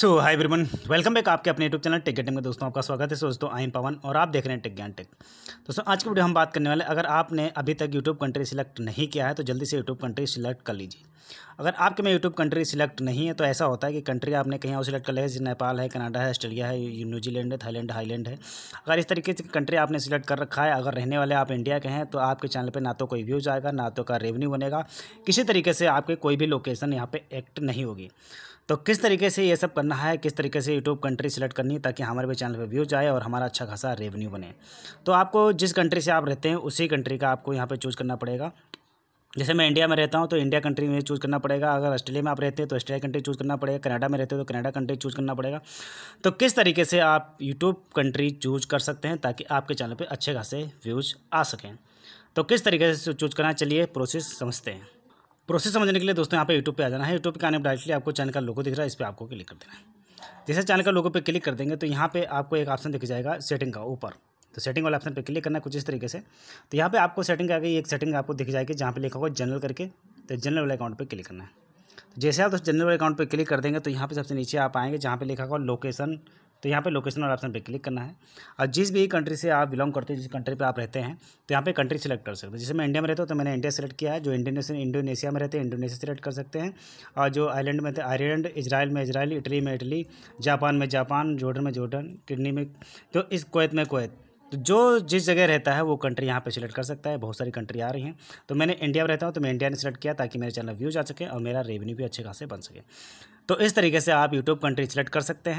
सो हाय ब्रिमन welcome back आपके अपने YouTube channel take getting में दोस्तों आपका स्वागत है दोस्तों आई पवन और आप देख रहे हैं टेक ज्ञान टेक दोस्तों आज की वीडियो हम बात करने वाले अगर आपने अभी तक यूट्यूब कंट्री सिलेक्ट नहीं किया है तो जल्दी से यूट्यूब कंट्री सिलेक्ट कर लीजिए अगर आपके में यूट्यूब कंट्री सिलेक्ट नहीं है तो ऐसा होता है कि कंट्री आपने कहीं और सिलेक्ट कर लिया जैसे नेपाल है कनाडा है ऑस्ट्रेलिया है न्यूजीलैंड है थाईलैंड हाईलैंड है अगर इस तरीके से कंट्री आपने सिलेक्ट कर रखा है अगर रहने वाले आप इंडिया के हैं तो आपके चैनल पर ना तो कोई व्यूज आएगा ना तो का रेवन्यू बनेगा किसी तरीके से आपके कोई भी लोकेशन यहाँ पर एक्ट नहीं होगी तो किस तरीके से ये सब करना है किस तरीके से यूट्यूब कंट्री सेलेक्ट करनी है ताकि हमारे भी चैनल पर व्यूज आए और हमारा अच्छा खासा रेवेन्यू बने तो आपको जिस कंट्री से आप रहते हैं उसी कंट्री का आपको यहाँ पर चूज़ करना पड़ेगा जैसे मैं इंडिया में रहता हूँ तो इंडिया कंट्री में चूज़ करना पड़ेगा अगर ऑस्ट्रेलिया में आप रहते हैं तो ऑस्ट्रेलिया कंट्री चूज़ करना पड़ेगा कनाडा में रहते हो तो कनाडा कंट्री चूज़ करना पड़ेगा तो किस तरीके से आप यूट्यूब कंट्री चूज़ कर सकते हैं ताकि आपके चैनल पर अच्छे खासे व्यूज़ आ सकें तो किस तरीके से चूज़ करना चलिए प्रोसेस समझते हैं प्रोसेस समझने के लिए दोस्तों यहाँ पे यूट्यूब पे आ जाना है यूट्यूब पे आने पर डायरेक्टली आपको चैनल का लोगो दिख रहा है इस पर आपको क्लिक कर देना है जैसे चैनल का लोगो पे क्लिक कर देंगे तो यहाँ पे आपको एक ऑप्शन दिख जाएगा सेटिंग का ऊपर तो सेटिंग वाले ऑप्शन पर क्लिक करना है कुछ इस तरीके से तो यहाँ पर आपको सेटिंग का एक सेटिंग आपको दिख जाएगी जहाँ पर लिखा होगा जनरल करके तो जनरल वाले अकाउंट पर क्लिक करना है तो जैसे आप दोस्तों जनरल अकाउंट पर क्लिक कर देंगे तो यहाँ पर सबसे नीचे आप आएंगे जहाँ पर लिखा होगा लोकेशन तो यहाँ पे लोकेशन वाला ऑप्शन पे क्लिक करना है और जिस भी कंट्री से आप बिलोंग करते हो जिस कंट्री पे आप रहते हैं तो यहाँ पे कंट्री सेलेक्ट कर सकते हो जैसे मैं इंडिया में रहता हूँ तो मैंने इंडिया सेलेक्ट किया है जो इंडोनेशिया इंडोनेशिया में रहते हैं इंडोनेशिया सेलेक्ट कर सकते हैं और जो आयलैंड में थे आयरलैंड इसराइल में इसराइल इटली में इटली जापान में जापान जॉर्डन में जॉर्डन किडनी में तो इस कोत में कोत तो जो जिस जगह रहता है वो कंट्री यहाँ पे सिलेक्ट कर सकता है बहुत सारी कंट्री आ रही हैं तो मैंने इंडिया में रहता हूँ तो मैं इंडिया ने सिलेक्ट किया ताकि मेरे चैनल व्यूज आ सके और मेरा रेवेन्यू भी अच्छे खासे बन सके तो इस तरीके से आप यूट्यूब कंट्री सिलेक्ट कर सकते हैं